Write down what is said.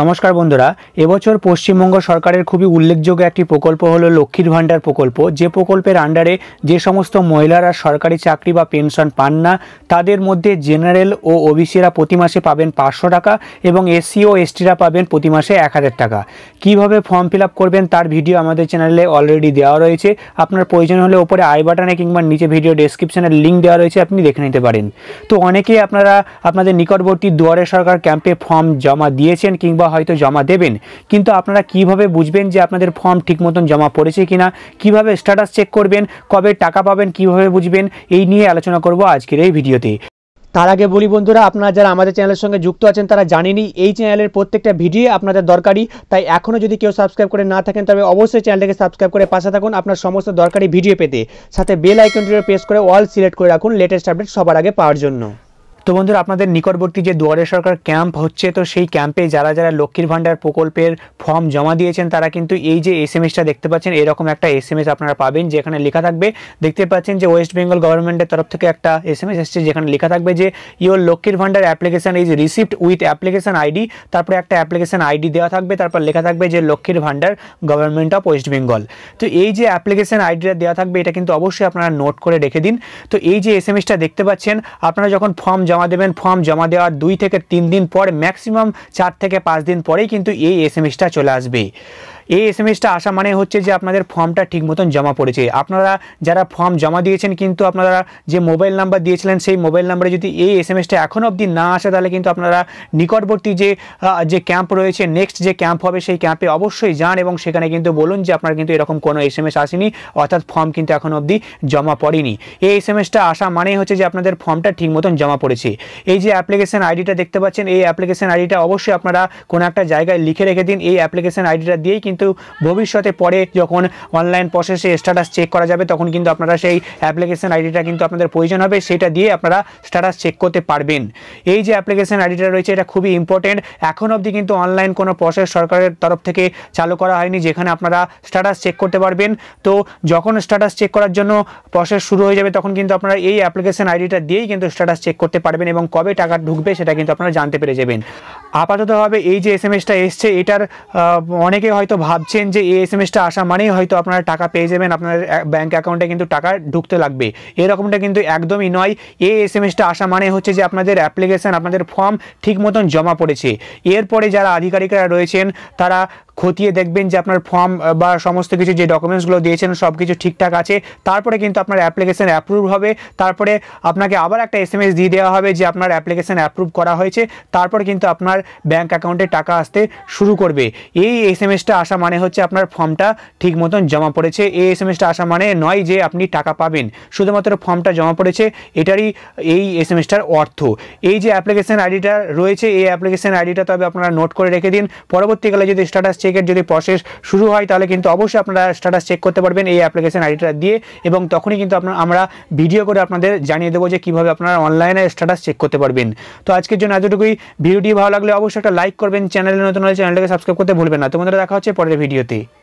নমস্কার বন্ধুরা এবছর পশ্চিমবঙ্গ সরকারের খুবই উল্লেখযোগ্য একটি প্রকল্প হল লক্ষ্মীর ভাণ্ডার প্রকল্প যে প্রকল্পের আন্ডারে যে সমস্ত মহিলারা সরকারি চাকরি বা পেনশন পান না তাদের মধ্যে জেনারেল ও ওবিসিরা প্রতি মাসে পাবেন পাঁচশো টাকা এবং এসসি ও এসটিরা পাবেন প্রতি মাসে এক হাজার টাকা কীভাবে ফর্ম ফিল করবেন তার ভিডিও আমাদের চ্যানেলে অলরেডি দেওয়া রয়েছে আপনার প্রয়োজন হলে ওপরে আই বাটনে কিংবা নিচে ভিডিও ডেসক্রিপশনের লিঙ্ক দেওয়া রয়েছে আপনি দেখে নিতে পারেন তো অনেকেই আপনারা আপনাদের নিকটবর্তী দুয়ারে সরকার ক্যাম্পে ফর্ম জমা দিয়েছেন কিংবা কিংবা হয়তো জমা দেবেন কিন্তু আপনারা কিভাবে বুঝবেন যে আপনাদের ফর্ম ঠিক মতন জমা পড়েছে কিনা কিভাবে স্ট্যাটাস চেক করবেন কবে টাকা পাবেন কিভাবে বুঝবেন এই নিয়ে আলোচনা করব আজকের এই ভিডিওতে তার আগে বলি বন্ধুরা আপনারা যারা আমাদের চ্যানেলের সঙ্গে যুক্ত আছেন তারা জানেনি এই চ্যানেলের প্রত্যেকটা ভিডিও আপনাদের দরকারি তাই এখনও যদি কেউ সাবস্ক্রাইব করে না থাকেন তবে অবশ্যই চ্যানেলটাকে সাবস্ক্রাইব করে পাশে থাকুন আপনার সমস্ত দরকারি ভিডিও পেতে সাথে বেল আইকনটিও প্রেস করে অল সিলেক্ট করে রাখুন লেটেস্ট আপডেট সবার আগে পাওয়ার জন্য তো বন্ধুরা আপনাদের নিকটবর্তী যে দুয়ারে সরকার ক্যাম্প হচ্ছে তো সেই ক্যাম্পে যারা যারা লক্ষ্মীর ভাণ্ডার প্রকল্পের ফর্ম জমা দিয়েছেন তারা কিন্তু এই যে এস এসটা দেখতে পাচ্ছেন এরকম একটা এস এম এস আপনারা পাবেন যেখানে লেখা থাকবে দেখতে পাচ্ছেন যে ওয়েস্ট বেঙ্গল গভর্নমেন্টের তরফ থেকে একটা এস এম এস এসছে যেখানে লেখা থাকবে যে your Lakshmir Bhandar application is receipt with application ID তারপরে একটা অ্যাপ্লিকেশান আইডি দেওয়া থাকবে তারপর লেখা থাকবে যে লক্ষ্মীর ভাণ্ডার গভর্নমেন্ট অফ ওয়েস্ট বেঙ্গল তো এই যে অ্যাপ্লিকেশান আইডিটা দেওয়া থাকবে এটা কিন্তু অবশ্যই আপনারা নোট করে রেখে দিন তো এই যে এস এম এসটা দেখতে পাচ্ছেন আপনারা যখন ফর্ম জমা জমা দেবেন ফর্ম জমা দেওয়ার দুই থেকে তিন দিন পর ম্যাক্সিমাম চার থেকে পাঁচ দিন পরেই কিন্তু এই এস এম চলে আসবে এই এস এম এসটা আসা মানে হচ্ছে যে আপনাদের ফর্মটা ঠিক মতন জমা পড়েছে আপনারা যারা ফর্ম জমা দিয়েছেন কিন্তু আপনারা যে মোবাইল নাম্বার দিয়েছিলেন সেই মোবাইল নাম্বারে যদি এই এস এম এসটা এখনও অবধি না আসে তাহলে কিন্তু আপনারা নিকটবর্তী যে যে ক্যাম্প রয়েছে নেক্সট যে ক্যাম্প হবে সেই ক্যাম্পে অবশ্যই যান এবং সেখানে কিন্তু বলুন যে আপনার কিন্তু এরকম কোনো এস এম এস আসেনি অর্থাৎ ফর্ম কিন্তু এখন অবধি জমা পড়েনি এই এস এম এসটা আসা মানে হচ্ছে যে আপনাদের ফর্মটা ঠিক মতন জমা পড়েছে এই যে অ্যাপ্লিকেশন আইডিটা দেখতে পাচ্ছেন এই অ্যাপ্লিকেশন আইডিটা অবশ্যই আপনারা কোনো একটা জায়গায় লিখে রেখে দিন এই অ্যাপ্লিকেশন আইডিটা দিয়েই কিন্তু কিন্তু ভবিষ্যতে পরে যখন অনলাইন প্রসেসে স্ট্যাটাস চেক করা যাবে তখন কিন্তু আপনারা সেই অ্যাপ্লিকেশন আইডিটা কিন্তু আপনাদের প্রয়োজন হবে সেটা দিয়ে আপনারা স্ট্যাটাস চেক করতে পারবেন এই যে অ্যাপ্লিকেশন আইডিটা রয়েছে এটা খুবই ইম্পর্টেন্ট এখন অবধি কিন্তু অনলাইন কোনো প্রসেস সরকারের তরফ থেকে চালু করা হয়নি যেখানে আপনারা স্ট্যাটাস চেক করতে পারবেন তো যখন স্ট্যাটাস চেক করার জন্য প্রসেস শুরু হয়ে যাবে তখন কিন্তু আপনারা এই অ্যাপ্লিকেশান আইডিটা দিয়েই কিন্তু স্ট্যাটাস চেক করতে পারবেন এবং কবে টাকা ঢুকবে সেটা কিন্তু আপনারা জানতে পেরে যাবেন আপাততভাবে এই যে এস এম এসটা এসছে এটার অনেকে হয়তো ভাবছেন যে এই এস এম এসটা আসা মানেই হয়তো আপনারা টাকা পেয়ে যাবেন আপনার ব্যাঙ্ক অ্যাকাউন্টে কিন্তু টাকা ঢুকতে লাগবে এরকমটা কিন্তু একদমই নয় এই এস এম এসটা আসা মানে হচ্ছে যে আপনাদের অ্যাপ্লিকেশান আপনাদের ফর্ম ঠিক মতন জমা পড়েছে এরপরে যারা আধিকারিকরা রয়েছেন তারা খতিয়ে দেখবেন যে আপনার ফর্ম বা সমস্ত কিছু যে ডকুমেন্টসগুলো দিয়েছেন সব কিছু ঠিকঠাক আছে তারপরে কিন্তু আপনার অ্যাপ্লিকেশান অ্যাপ্রুভ হবে তারপরে আপনাকে আবার একটা এস দিয়ে দেওয়া হবে যে আপনার অ্যাপ্লিকেশান অ্যাপ্রুভ করা হয়েছে তারপর কিন্তু আপনার ব্যাঙ্ক অ্যাকাউন্টে টাকা আসতে শুরু করবে এই এস এসটা আসা মানে হচ্ছে আপনার ফর্মটা ঠিক মতন জমা পড়েছে এই এস এম এসটা আসা মানে নয় যে আপনি টাকা পাবেন শুধুমাত্র ফর্মটা জমা পড়েছে এটারই এই এস এসটার অর্থ এই যে অ্যাপ্লিকেশান আইডিটা রয়েছে এই অ্যাপ্লিকেশান আইডিটা তবে আপনারা নোট করে রেখে দিন পরবর্তীকালে যদি স্ট্যাটাস চেকের যদি প্রসেস শুরু হয় তাহলে কিন্তু অবশ্যই আপনারা স্ট্যাটাস চেক করতে পারবেন এই অ্যাপ্লিকেশন আইডিটা দিয়ে এবং তখনই কিন্তু আপনার আমরা ভিডিও করে আপনাদের জানিয়ে দেবো যে কীভাবে আপনারা অনলাইনে স্ট্যাটাস চেক করতে পারবেন তো আজকের জন্য এতটুকুই ভিডিওটি ভালো লাগলে অবশ্যই একটা লাইক করবেন চ্যানেলে নতুন হলে চ্যানেলটাকে সাবস্ক্রাইব করতে ভুলবেন না তোমাদের দেখা হচ্ছে পরের ভিডিওতে